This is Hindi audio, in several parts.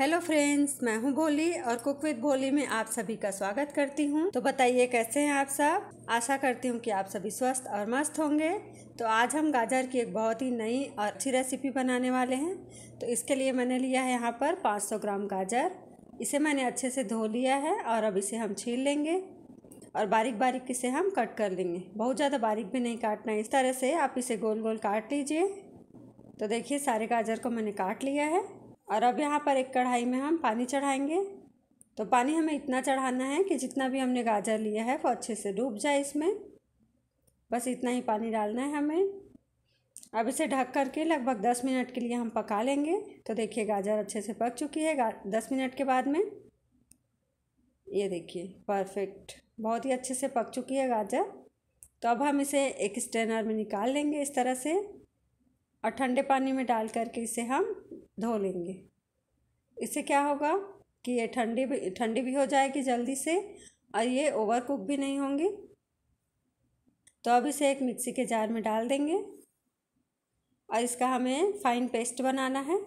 हेलो फ्रेंड्स मैं हूं भोली और कुक विद भोली में आप सभी का स्वागत करती हूं तो बताइए कैसे हैं आप सब आशा करती हूं कि आप सभी स्वस्थ और मस्त होंगे तो आज हम गाजर की एक बहुत ही नई और अच्छी रेसिपी बनाने वाले हैं तो इसके लिए मैंने लिया है यहाँ पर 500 ग्राम गाजर इसे मैंने अच्छे से धो लिया है और अब इसे हम छील लेंगे और बारीक बारीक इसे हम कट कर लेंगे बहुत ज़्यादा बारीक भी नहीं काटना है इस तरह से आप इसे गोल गोल काट लीजिए तो देखिए सारे गाजर को मैंने काट लिया है और अब यहाँ पर एक कढ़ाई में हम पानी चढ़ाएंगे तो पानी हमें इतना चढ़ाना है कि जितना भी हमने गाजर लिया है वो अच्छे से डूब जाए इसमें बस इतना ही पानी डालना है हमें अब इसे ढक करके लगभग दस मिनट के लिए हम पका लेंगे तो देखिए गाजर अच्छे से पक चुकी है दस मिनट के बाद में ये देखिए परफेक्ट बहुत ही अच्छे से पक चुकी है गाजर तो अब हम इसे एक स्ट्रेनर में निकाल लेंगे इस तरह से और ठंडे पानी में डाल करके इसे हम धो लेंगे इससे क्या होगा कि ये ठंडी भी ठंडी भी हो जाएगी जल्दी से और ये ओवर कुक भी नहीं होंगी तो अब इसे एक मिक्सी के जार में डाल देंगे और इसका हमें फाइन पेस्ट बनाना है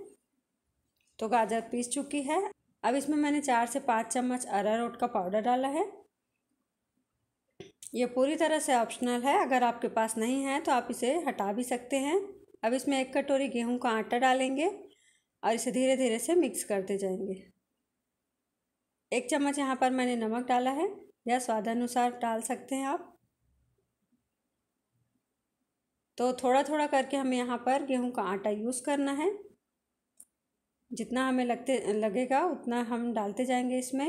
तो गाजर पीस चुकी है अब इसमें मैंने चार से पाँच चम्मच अरारोट का पाउडर डाला है ये पूरी तरह से ऑप्शनल है अगर आपके पास नहीं है तो आप इसे हटा भी सकते हैं अब इसमें एक कटोरी गेहूं का आटा डालेंगे और इसे धीरे धीरे से मिक्स करते जाएंगे एक चम्मच यहाँ पर मैंने नमक डाला है या स्वादानुसार डाल सकते हैं आप तो थोड़ा थोड़ा करके हमें यहाँ पर गेहूँ का आटा यूज़ करना है जितना हमें लगते लगेगा उतना हम डालते जाएंगे इसमें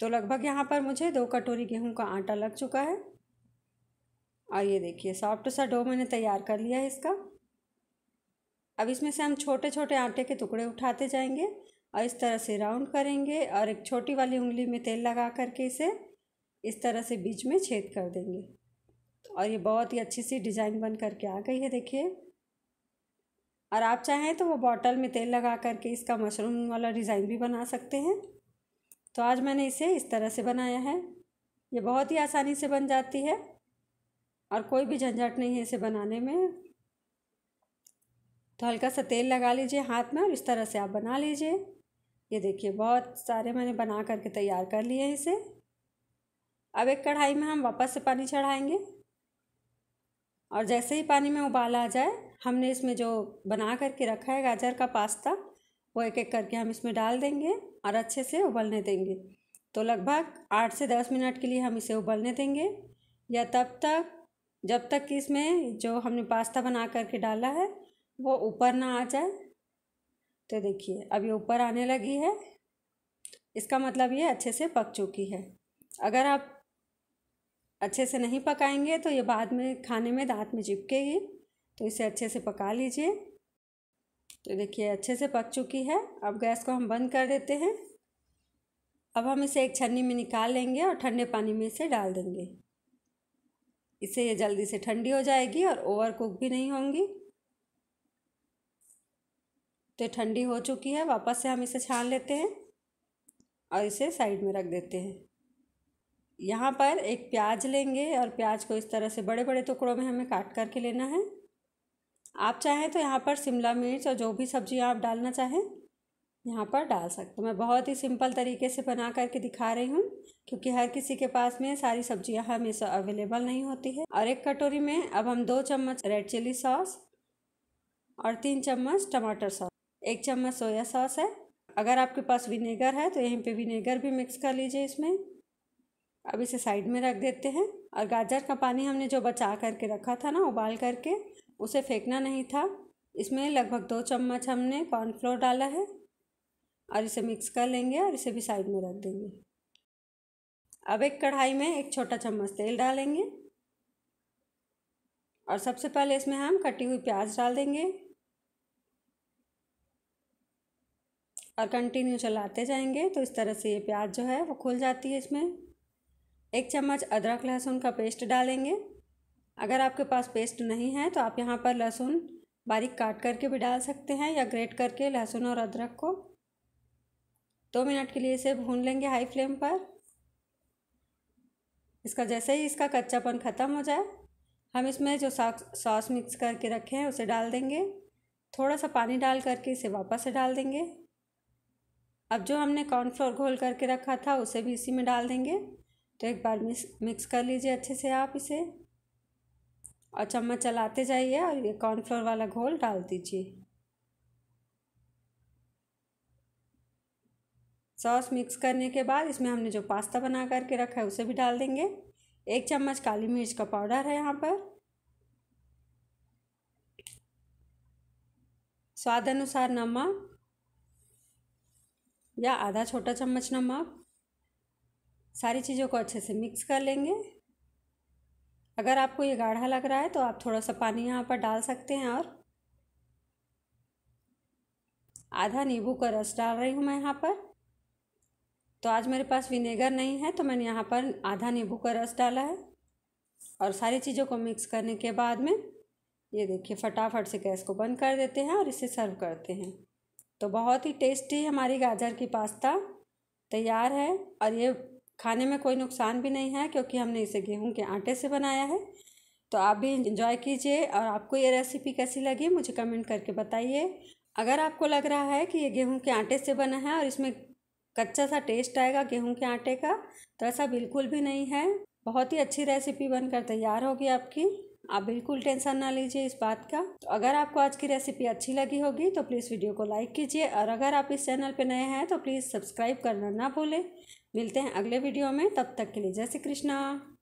तो लगभग यहाँ पर मुझे दो कटोरी गेहूँ का आटा लग चुका है और ये देखिए सॉफ्ट सा डो मैंने तैयार कर लिया है इसका अब इसमें से हम छोटे छोटे आटे के टुकड़े उठाते जाएंगे और इस तरह से राउंड करेंगे और एक छोटी वाली उंगली में तेल लगा करके इसे इस तरह से बीच में छेद कर देंगे और ये बहुत ही अच्छी सी डिज़ाइन बन करके आ गई है देखिए और आप चाहें तो वो बॉटल में तेल लगा करके इसका मशरूम वाला डिज़ाइन भी बना सकते हैं तो आज मैंने इसे इस तरह से बनाया है ये बहुत ही आसानी से बन जाती है और कोई भी झंझट नहीं है इसे बनाने में तो हल्का सा तेल लगा लीजिए हाथ में और इस तरह से आप बना लीजिए ये देखिए बहुत सारे मैंने बना करके तैयार कर लिए हैं इसे अब एक कढ़ाई में हम वापस से पानी चढ़ाएंगे और जैसे ही पानी में उबाल आ जाए हमने इसमें जो बना करके रखा है गाजर का पास्ता वो एक एक करके हम इसमें डाल देंगे और अच्छे से उबलने देंगे तो लगभग आठ से दस मिनट के लिए हम इसे उबलने देंगे या तब तक जब तक कि इसमें जो हमने पास्ता बना करके डाला है वो ऊपर ना आ जाए तो देखिए अब ये ऊपर आने लगी है इसका मतलब ये अच्छे से पक चुकी है अगर आप अच्छे से नहीं पकाएंगे तो ये बाद में खाने में दांत में चिपकेगी तो इसे अच्छे से पका लीजिए तो देखिए अच्छे से पक चुकी है अब गैस को हम बंद कर देते हैं अब हम इसे एक छन्नी में निकाल लेंगे और ठंडे पानी में इसे डाल देंगे इससे ये जल्दी से ठंडी हो जाएगी और ओवर कुक भी नहीं होंगी तो ठंडी हो चुकी है वापस से हम इसे छान लेते हैं और इसे साइड में रख देते हैं यहाँ पर एक प्याज लेंगे और प्याज को इस तरह से बड़े बड़े टुकड़ों में हमें काट करके लेना है आप चाहें तो यहाँ पर शिमला मिर्च और जो भी सब्जी आप डालना चाहें यहाँ पर डाल सकते मैं बहुत ही सिंपल तरीके से बना करके दिखा रही हूँ क्योंकि हर किसी के पास में सारी सब्जियाँ हमेशा अवेलेबल नहीं होती है और एक कटोरी में अब हम दो चम्मच रेड चिली सॉस और तीन चम्मच टमाटर सॉस एक चम्मच सोया सॉस है अगर आपके पास विनेगर है तो यहीं पे विनेगर भी मिक्स कर लीजिए इसमें अब इसे साइड में रख देते हैं और गाजर का पानी हमने जो बचा करके रखा था ना उबाल करके उसे फेंकना नहीं था इसमें लगभग दो चम्मच हमने कॉर्नफ्लोर डाला है और इसे मिक्स कर लेंगे और इसे भी साइड में रख देंगे अब एक कढ़ाई में एक छोटा चम्मच तेल डालेंगे और सबसे पहले इसमें हम कटी हुई प्याज डाल देंगे और कंटिन्यू चलाते जाएंगे तो इस तरह से ये प्याज जो है वो खुल जाती है इसमें एक चम्मच अदरक लहसुन का पेस्ट डालेंगे अगर आपके पास पेस्ट नहीं है तो आप यहाँ पर लहसुन बारीक काट करके भी डाल सकते हैं या ग्रेट करके लहसुन और अदरक को दो मिनट के लिए इसे भून लेंगे हाई फ्लेम पर इसका जैसे ही इसका कच्चापन ख़त्म हो जाए हम इसमें जो सॉस मिक्स करके रखे हैं उसे डाल देंगे थोड़ा सा पानी डाल करके इसे वापस से डाल देंगे अब जो हमने कॉर्नफ्लोर घोल करके रखा था उसे भी इसी में डाल देंगे तो एक बार मिक्स मिक्स कर लीजिए अच्छे से आप इसे और चम्मच चलाते जाइए और ये कॉर्नफ्लोर वाला घोल डाल दीजिए सॉस मिक्स करने के बाद इसमें हमने जो पास्ता बना करके रखा है उसे भी डाल देंगे एक चम्मच काली मिर्च का पाउडर है यहाँ पर स्वाद अनुसार नमक या आधा छोटा चम्मच नमक सारी चीज़ों को अच्छे से मिक्स कर लेंगे अगर आपको ये गाढ़ा लग रहा है तो आप थोड़ा सा पानी यहाँ पर डाल सकते हैं और आधा नींबू का रस डाल रही हूँ मैं यहाँ पर तो आज मेरे पास विनेगर नहीं है तो मैंने यहाँ पर आधा नींबू का रस डाला है और सारी चीज़ों को मिक्स करने के बाद में ये देखिए फटाफट से गैस को बंद कर देते हैं और इसे सर्व करते हैं तो बहुत ही टेस्टी हमारी गाजर की पास्ता तैयार है और ये खाने में कोई नुकसान भी नहीं है क्योंकि हमने इसे गेहूं के आटे से बनाया है तो आप भी इंजॉय कीजिए और आपको ये रेसिपी कैसी लगी मुझे कमेंट करके बताइए अगर आपको लग रहा है कि ये गेहूं के आटे से बना है और इसमें कच्चा सा टेस्ट आएगा गेहूं के आटे का तो ऐसा बिल्कुल भी नहीं है बहुत ही अच्छी रेसिपी बनकर तैयार होगी आपकी आप बिल्कुल टेंशन ना लीजिए इस बात का तो अगर आपको आज की रेसिपी अच्छी लगी होगी तो प्लीज़ वीडियो को लाइक कीजिए और अगर आप इस चैनल पर नए हैं तो प्लीज़ सब्सक्राइब करना ना भूलें मिलते हैं अगले वीडियो में तब तक के लिए जय श्री कृष्णा